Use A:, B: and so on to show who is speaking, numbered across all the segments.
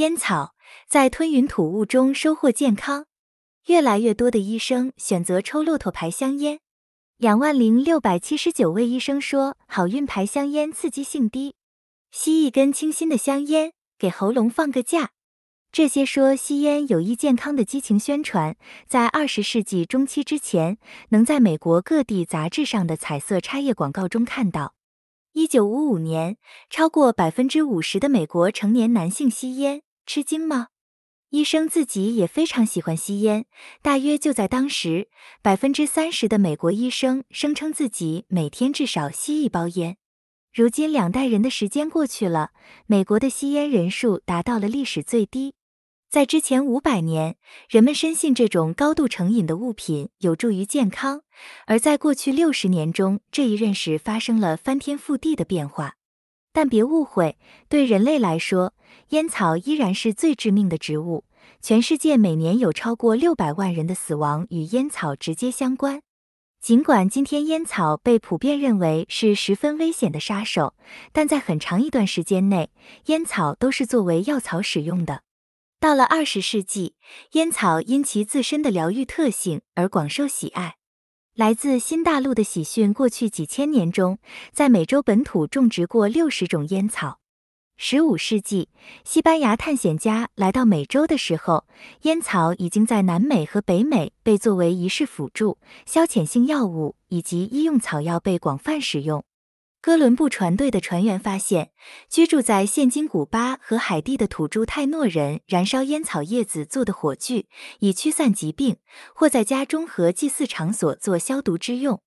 A: 烟草在吞云吐雾中收获健康，越来越多的医生选择抽骆驼牌香烟。两万零六百七十九位医生说，好运牌香烟刺激性低，吸一根清新的香烟，给喉咙放个假。这些说吸烟有益健康的激情宣传，在二十世纪中期之前，能在美国各地杂志上的彩色插页广告中看到。一九五五年，超过百分之五十的美国成年男性吸烟。吃惊吗？医生自己也非常喜欢吸烟。大约就在当时，百分之三十的美国医生声称自己每天至少吸一包烟。如今两代人的时间过去了，美国的吸烟人数达到了历史最低。在之前五百年，人们深信这种高度成瘾的物品有助于健康；而在过去六十年中，这一认识发生了翻天覆地的变化。但别误会，对人类来说，烟草依然是最致命的植物。全世界每年有超过六百万人的死亡与烟草直接相关。尽管今天烟草被普遍认为是十分危险的杀手，但在很长一段时间内，烟草都是作为药草使用的。到了二十世纪，烟草因其自身的疗愈特性而广受喜爱。来自新大陆的喜讯。过去几千年中，在美洲本土种植过六十种烟草。十五世纪，西班牙探险家来到美洲的时候，烟草已经在南美和北美被作为仪式辅助、消遣性药物以及医用草药被广泛使用。哥伦布船队的船员发现，居住在现今古巴和海地的土著泰诺人燃烧烟草叶子做的火炬，以驱散疾病或在家中和祭祀场所做消毒之用。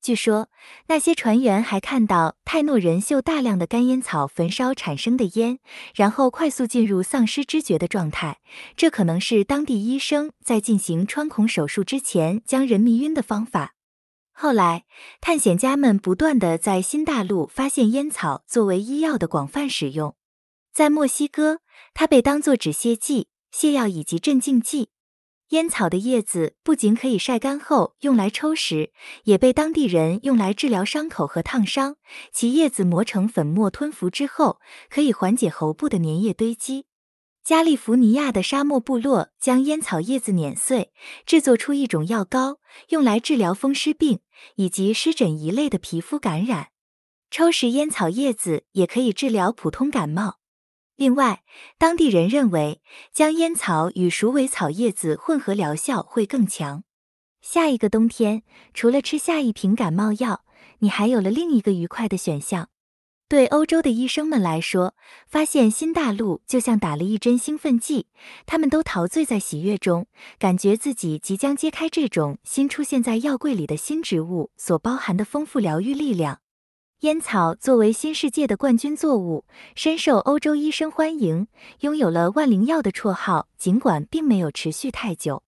A: 据说，那些船员还看到泰诺人嗅大量的干烟草焚烧产生的烟，然后快速进入丧失知觉的状态。这可能是当地医生在进行穿孔手术之前将人迷晕的方法。后来，探险家们不断的在新大陆发现烟草作为医药的广泛使用。在墨西哥，它被当作止泻剂、泻药以及镇静剂。烟草的叶子不仅可以晒干后用来抽食，也被当地人用来治疗伤口和烫伤。其叶子磨成粉末吞服之后，可以缓解喉部的粘液堆积。加利福尼亚的沙漠部落将烟草叶子碾碎，制作出一种药膏，用来治疗风湿病以及湿疹一类的皮肤感染。抽食烟草叶子也可以治疗普通感冒。另外，当地人认为将烟草与鼠尾草叶子混合，疗效会更强。下一个冬天，除了吃下一瓶感冒药，你还有了另一个愉快的选项。对欧洲的医生们来说，发现新大陆就像打了一针兴奋剂，他们都陶醉在喜悦中，感觉自己即将揭开这种新出现在药柜里的新植物所包含的丰富疗愈力量。烟草作为新世界的冠军作物，深受欧洲医生欢迎，拥有了万灵药的绰号。尽管并没有持续太久。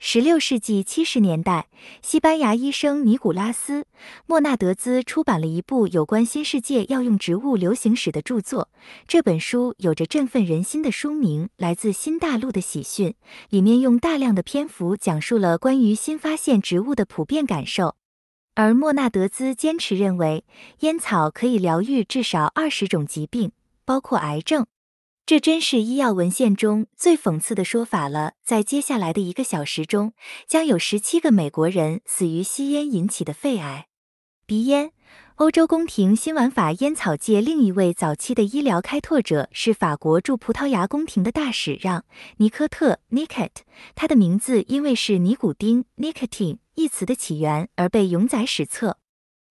A: 十六世纪七十年代，西班牙医生尼古拉斯·莫纳德兹出版了一部有关新世界药用植物流行史的著作。这本书有着振奋人心的书名——来自新大陆的喜讯。里面用大量的篇幅讲述了关于新发现植物的普遍感受，而莫纳德兹坚持认为烟草可以疗愈至少二十种疾病，包括癌症。这真是医药文献中最讽刺的说法了。在接下来的一个小时中，将有十七个美国人死于吸烟引起的肺癌、鼻烟。欧洲宫廷新玩法，烟草界另一位早期的医疗开拓者是法国驻葡萄牙宫廷的大使让·尼科特 （Nicot）。他的名字因为是尼古丁 （Nicotine） 一词的起源而被永载史册。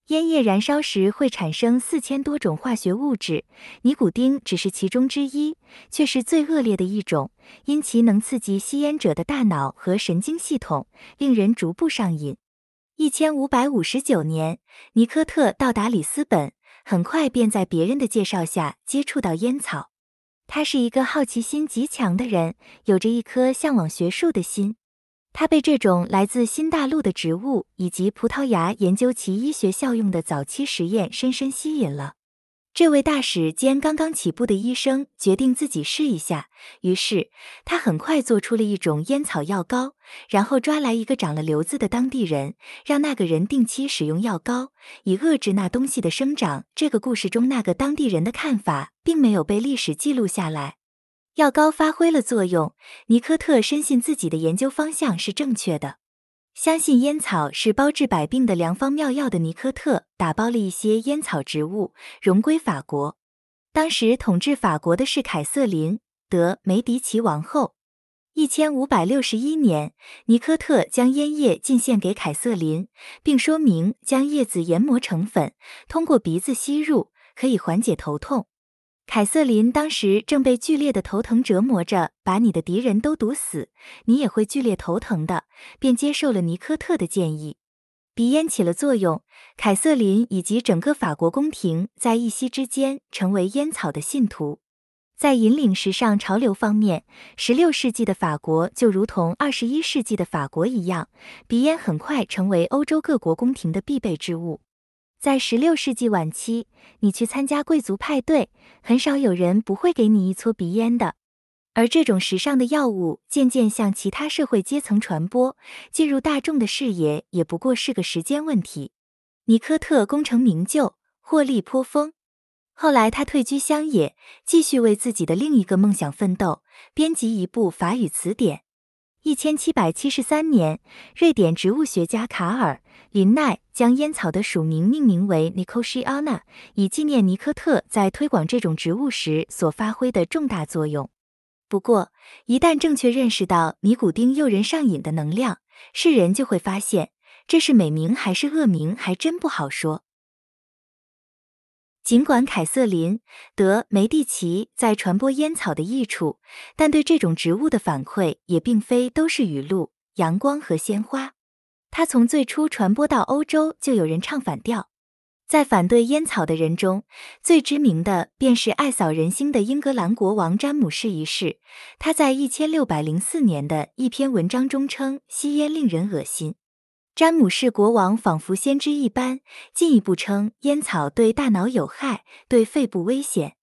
A: 烟叶燃烧时会产生四千多种化学物质，尼古丁只是其中之一，却是最恶劣的一种，因其能刺激吸烟者的大脑和神经系统，令人逐步上瘾。一千五百五十九年，尼科特到达里斯本，很快便在别人的介绍下接触到烟草。他是一个好奇心极强的人，有着一颗向往学术的心。他被这种来自新大陆的植物以及葡萄牙研究其医学效用的早期实验深深吸引了。这位大使兼刚刚起步的医生决定自己试一下，于是他很快做出了一种烟草药膏，然后抓来一个长了瘤子的当地人，让那个人定期使用药膏，以遏制那东西的生长。这个故事中那个当地人的看法并没有被历史记录下来。药膏发挥了作用，尼科特深信自己的研究方向是正确的，相信烟草是包治百病的良方妙药的尼科特打包了一些烟草植物，荣归法国。当时统治法国的是凯瑟琳德梅迪奇王后。一千五百六十一年，尼科特将烟叶进献给凯瑟琳，并说明将叶子研磨成粉，通过鼻子吸入可以缓解头痛。凯瑟琳当时正被剧烈的头疼折磨着，把你的敌人都毒死，你也会剧烈头疼的。便接受了尼科特的建议，鼻烟起了作用。凯瑟琳以及整个法国宫廷在一夕之间成为烟草的信徒。在引领时尚潮流方面，16世纪的法国就如同21世纪的法国一样，鼻烟很快成为欧洲各国宫廷的必备之物。在十六世纪晚期，你去参加贵族派对，很少有人不会给你一撮鼻烟的。而这种时尚的药物渐渐向其他社会阶层传播，进入大众的视野也不过是个时间问题。尼科特功成名就，获利颇丰。后来他退居乡野，继续为自己的另一个梦想奋斗——编辑一部法语词典。一千七百七十三年，瑞典植物学家卡尔·林奈将烟草的属名命名为 Nicotiana，以纪念尼科特在推广这种植物时所发挥的重大作用。不过，一旦正确认识到尼古丁诱人上瘾的能量，世人就会发现，这是美名还是恶名还真不好说。尽管凯瑟琳·德·梅蒂奇在传播烟草的益处，但对这种植物的反馈也并非都是雨露、阳光和鲜花。他从最初传播到欧洲，就有人唱反调。在反对烟草的人中，最知名的便是爱扫人心的英格兰国王詹姆士一世。他在一千六百零四年的一篇文章中称，吸烟令人恶心。詹姆士国王仿佛先知一般，进一步称烟草对大脑有害，对肺部危险。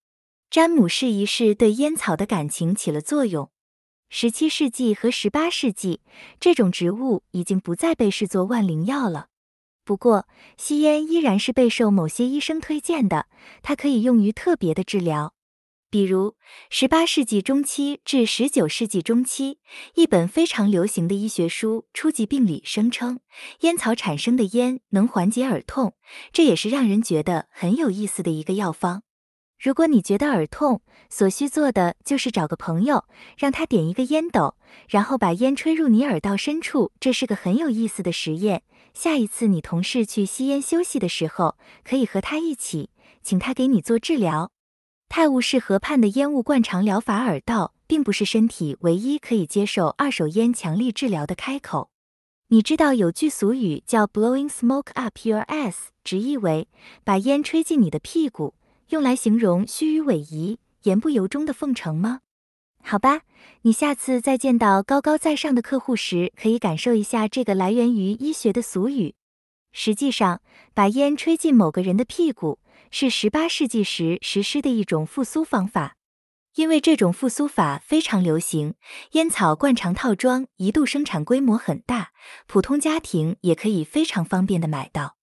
A: 詹姆士一世对烟草的感情起了作用。17世纪和18世纪，这种植物已经不再被视作万灵药了。不过，吸烟依然是备受某些医生推荐的，它可以用于特别的治疗。比如，十八世纪中期至十九世纪中期，一本非常流行的医学书《初级病理》声称，烟草产生的烟能缓解耳痛。这也是让人觉得很有意思的一个药方。如果你觉得耳痛，所需做的就是找个朋友，让他点一个烟斗，然后把烟吹入你耳道深处。这是个很有意思的实验。下一次你同事去吸烟休息的时候，可以和他一起，请他给你做治疗。泰晤士河畔的烟雾灌肠疗法耳道，并不是身体唯一可以接受二手烟强力治疗的开口。你知道有句俗语叫 blowing smoke up your ass，直译为把烟吹进你的屁股，用来形容虚与委蛇、言不由衷的奉承吗？好吧，你下次再见到高高在上的客户时，可以感受一下这个来源于医学的俗语。实际上，把烟吹进某个人的屁股。是十八世纪时实施的一种复苏方法，因为这种复苏法非常流行，烟草灌肠套装一度生产规模很大，普通家庭也可以非常方便的买到。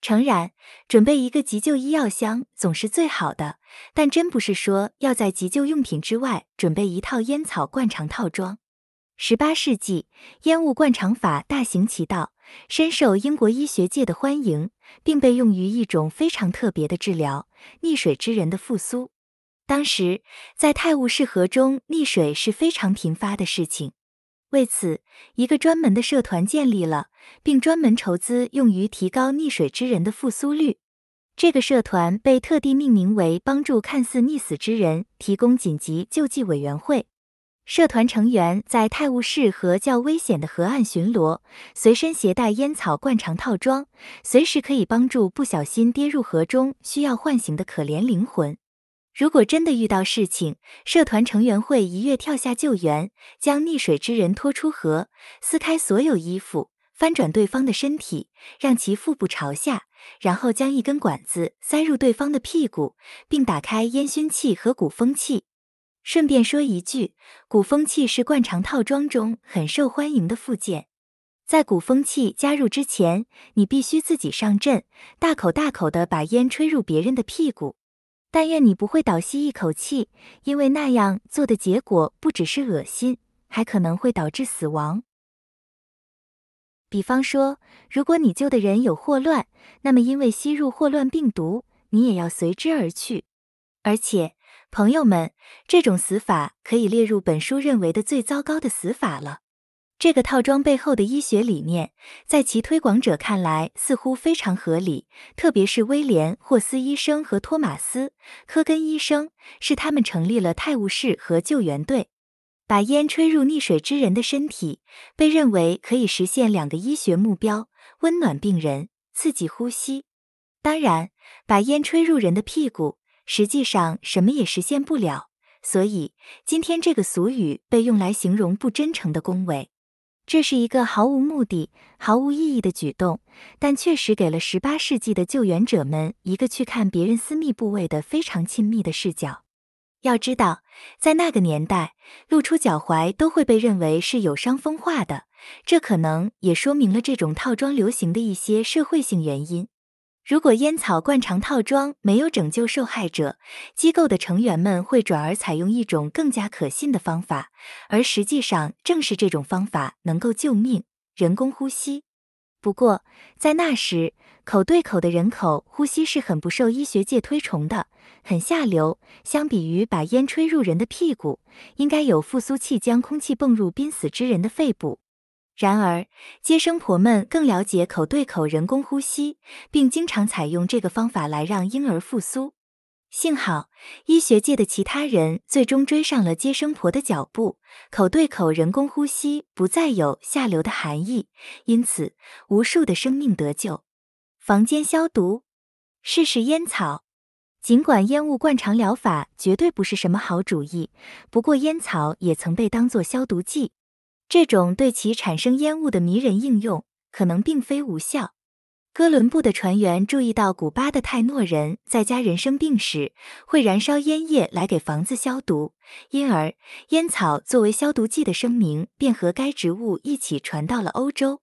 A: 诚然，准备一个急救医药箱总是最好的，但真不是说要在急救用品之外准备一套烟草灌肠套装。十八世纪，烟雾灌肠法大行其道。深受英国医学界的欢迎，并被用于一种非常特别的治疗——溺水之人的复苏。当时在泰晤士河中溺水是非常频发的事情，为此一个专门的社团建立了，并专门筹资用于提高溺水之人的复苏率。这个社团被特地命名为“帮助看似溺死之人提供紧急救济委员会”。社团成员在泰晤士河较危险的河岸巡逻，随身携带烟草灌肠套装，随时可以帮助不小心跌入河中需要唤醒的可怜灵魂。如果真的遇到事情，社团成员会一跃跳下救援，将溺水之人拖出河，撕开所有衣服，翻转对方的身体，让其腹部朝下，然后将一根管子塞入对方的屁股，并打开烟熏器和鼓风器，顺便说一句，鼓风器是惯常套装中很受欢迎的附件。在鼓风器加入之前，你必须自己上阵，大口大口的把烟吹入别人的屁股。但愿你不会倒吸一口气，因为那样做的结果不只是恶心，还可能会导致死亡。比方说，如果你救的人有霍乱，那么因为吸入霍乱病毒，你也要随之而去。而且。朋友们，这种死法可以列入本书认为的最糟糕的死法了。这个套装背后的医学理念，在其推广者看来似乎非常合理，特别是威廉·霍斯医生和托马斯·科根医生，是他们成立了泰晤士和救援队，把烟吹入溺水之人的身体，被认为可以实现两个医学目标：温暖病人，刺激呼吸。当然，把烟吹入人的屁股。实际上什么也实现不了，所以今天这个俗语被用来形容不真诚的恭维。这是一个毫无目的、毫无意义的举动，但确实给了18世纪的救援者们一个去看别人私密部位的非常亲密的视角。要知道，在那个年代，露出脚踝都会被认为是有伤风化的，这可能也说明了这种套装流行的一些社会性原因。如果烟草灌肠套装没有拯救受害者，机构的成员们会转而采用一种更加可信的方法，而实际上正是这种方法能够救命——人工呼吸。不过，在那时，口对口的人口呼吸是很不受医学界推崇的，很下流。相比于把烟吹入人的屁股，应该有复苏器将空气泵入濒死之人的肺部。然而，接生婆们更了解口对口人工呼吸，并经常采用这个方法来让婴儿复苏。幸好，医学界的其他人最终追上了接生婆的脚步，口对口人工呼吸不再有下流的含义，因此无数的生命得救。房间消毒，试试烟草。尽管烟雾灌肠疗法绝对不是什么好主意，不过烟草也曾被当作消毒剂。这种对其产生烟雾的迷人应用可能并非无效。哥伦布的船员注意到古巴的泰诺人在家人生病时会燃烧烟叶来给房子消毒，因而烟草作为消毒剂的声明便和该植物一起传到了欧洲。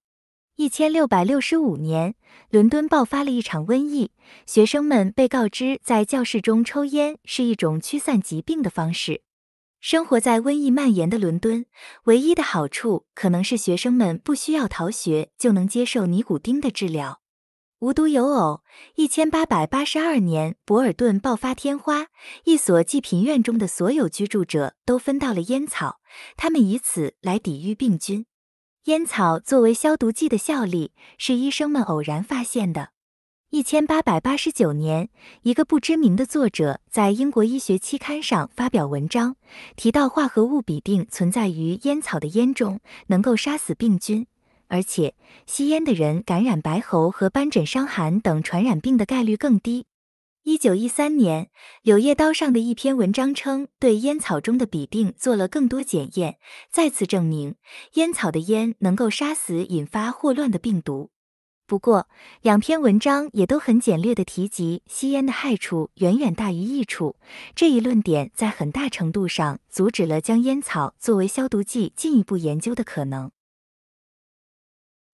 A: 一千六百六十五年，伦敦爆发了一场瘟疫，学生们被告知在教室中抽烟是一种驱散疾病的方式。生活在瘟疫蔓延的伦敦，唯一的好处可能是学生们不需要逃学就能接受尼古丁的治疗。无独有偶，一千八百八十二年，博尔顿爆发天花，一所济贫院中的所有居住者都分到了烟草，他们以此来抵御病菌。烟草作为消毒剂的效力是医生们偶然发现的。一千八百八十九年，一个不知名的作者在英国医学期刊上发表文章，提到化合物吡啶存在于烟草的烟中，能够杀死病菌，而且吸烟的人感染白喉和斑疹伤寒等传染病的概率更低。一九一三年，《柳叶刀》上的一篇文章称，对烟草中的吡啶做了更多检验，再次证明烟草的烟能够杀死引发霍乱的病毒。不过，两篇文章也都很简略的提及，吸烟的害处远远大于益处这一论点，在很大程度上阻止了将烟草作为消毒剂进一步研究的可能。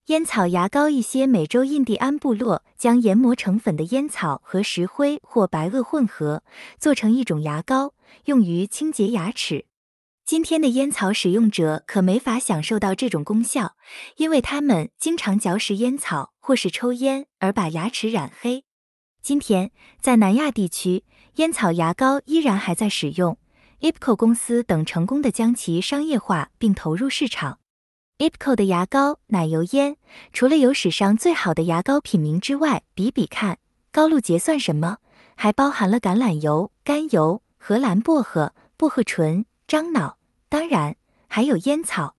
A: 烟草牙膏，一些美洲印第安部落将研磨成粉的烟草和石灰或白垩混合，做成一种牙膏，用于清洁牙齿。今天的烟草使用者可没法享受到这种功效，因为他们经常嚼食烟草或是抽烟而把牙齿染黑。今天，在南亚地区，烟草牙膏依然还在使用。i p c o 公司等成功的将其商业化并投入市场。i p c o 的牙膏奶油烟，除了有史上最好的牙膏品名之外，比比看，高露洁算什么？还包含了橄榄油、甘油、荷兰薄荷、薄荷醇。樟脑，当然还有烟草。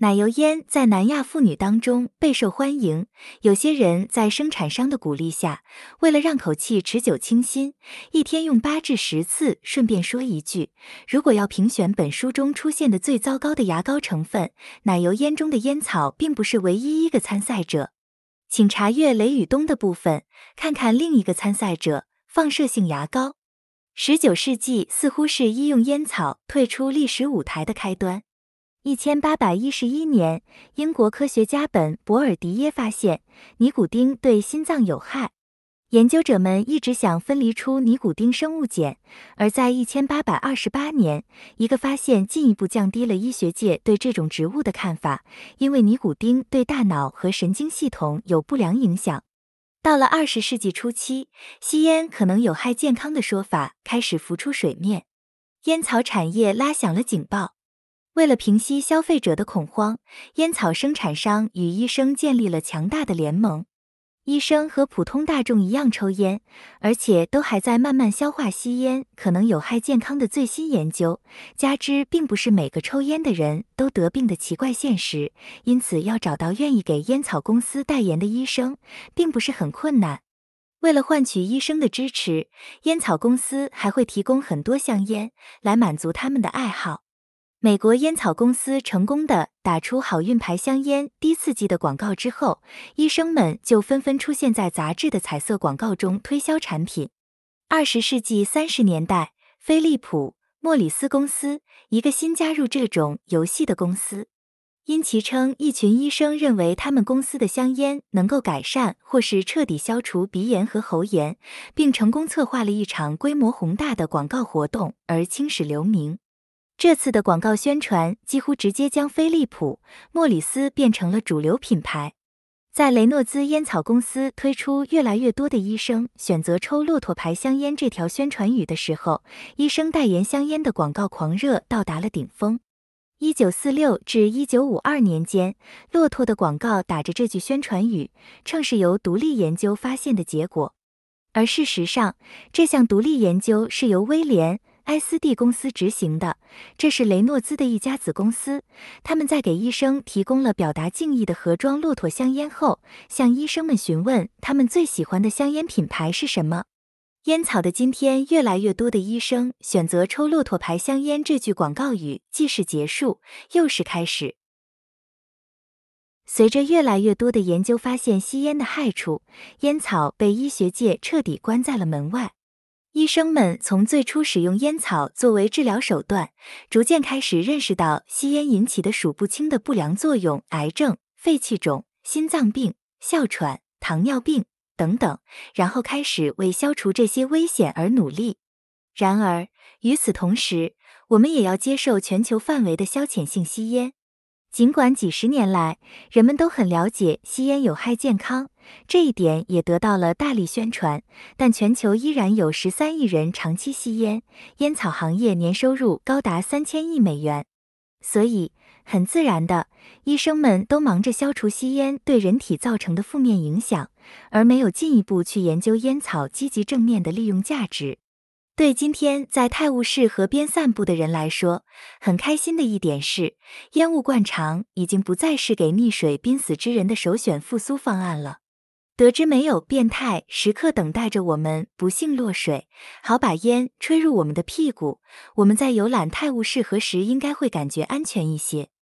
A: 奶油烟在南亚妇女当中备受欢迎。有些人在生产商的鼓励下，为了让口气持久清新，一天用八至十次。顺便说一句，如果要评选本书中出现的最糟糕的牙膏成分，奶油烟中的烟草并不是唯一一个参赛者。请查阅雷雨东的部分，看看另一个参赛者——放射性牙膏。十九世纪似乎是医用烟草退出历史舞台的开端。一千八百一十一年，英国科学家本·博尔迪耶发现尼古丁对心脏有害。研究者们一直想分离出尼古丁生物碱，而在一千八百二十八年，一个发现进一步降低了医学界对这种植物的看法，因为尼古丁对大脑和神经系统有不良影响。到了二十世纪初期，吸烟可能有害健康的说法开始浮出水面，烟草产业拉响了警报。为了平息消费者的恐慌，烟草生产商与医生建立了强大的联盟。医生和普通大众一样抽烟，而且都还在慢慢消化吸烟可能有害健康的最新研究，加之并不是每个抽烟的人都得病的奇怪现实，因此要找到愿意给烟草公司代言的医生，并不是很困难。为了换取医生的支持，烟草公司还会提供很多香烟来满足他们的爱好。美国烟草公司成功的打出好运牌香烟低刺激的广告之后，医生们就纷纷出现在杂志的彩色广告中推销产品。二十世纪三十年代，飞利浦·莫里斯公司一个新加入这种游戏的公司，因其称一群医生认为他们公司的香烟能够改善或是彻底消除鼻炎和喉炎，并成功策划了一场规模宏大的广告活动而青史留名。这次的广告宣传几乎直接将飞利浦·莫里斯变成了主流品牌。在雷诺兹烟草公司推出越来越多的医生选择抽骆驼牌香烟这条宣传语的时候，医生代言香烟的广告狂热到达了顶峰。一九四六至一九五二年间，骆驼的广告打着这句宣传语，称是由独立研究发现的结果，而事实上，这项独立研究是由威廉。埃斯蒂公司执行的，这是雷诺兹的一家子公司。他们在给医生提供了表达敬意的盒装骆驼香烟后，向医生们询问他们最喜欢的香烟品牌是什么。烟草的今天，越来越多的医生选择抽骆驼牌香烟。这句广告语既是结束，又是开始。随着越来越多的研究发现吸烟的害处，烟草被医学界彻底关在了门外。医生们从最初使用烟草作为治疗手段，逐渐开始认识到吸烟引起的数不清的不良作用：癌症、肺气肿、心脏病、哮喘、糖尿病等等。然后开始为消除这些危险而努力。然而，与此同时，我们也要接受全球范围的消遣性吸烟。尽管几十年来，人们都很了解吸烟有害健康，这一点也得到了大力宣传，但全球依然有十三亿人长期吸烟，烟草行业年收入高达三千亿美元。所以，很自然的，医生们都忙着消除吸烟对人体造成的负面影响，而没有进一步去研究烟草积极正面的利用价值。对今天在泰晤士河边散步的人来说，很开心的一点是，烟雾灌肠已经不再是给溺水濒死之人的首选复苏方案了。得知没有变态时刻等待着我们不幸落水，好把烟吹入我们的屁股，我们在游览泰晤士河时应该会感觉安全一些。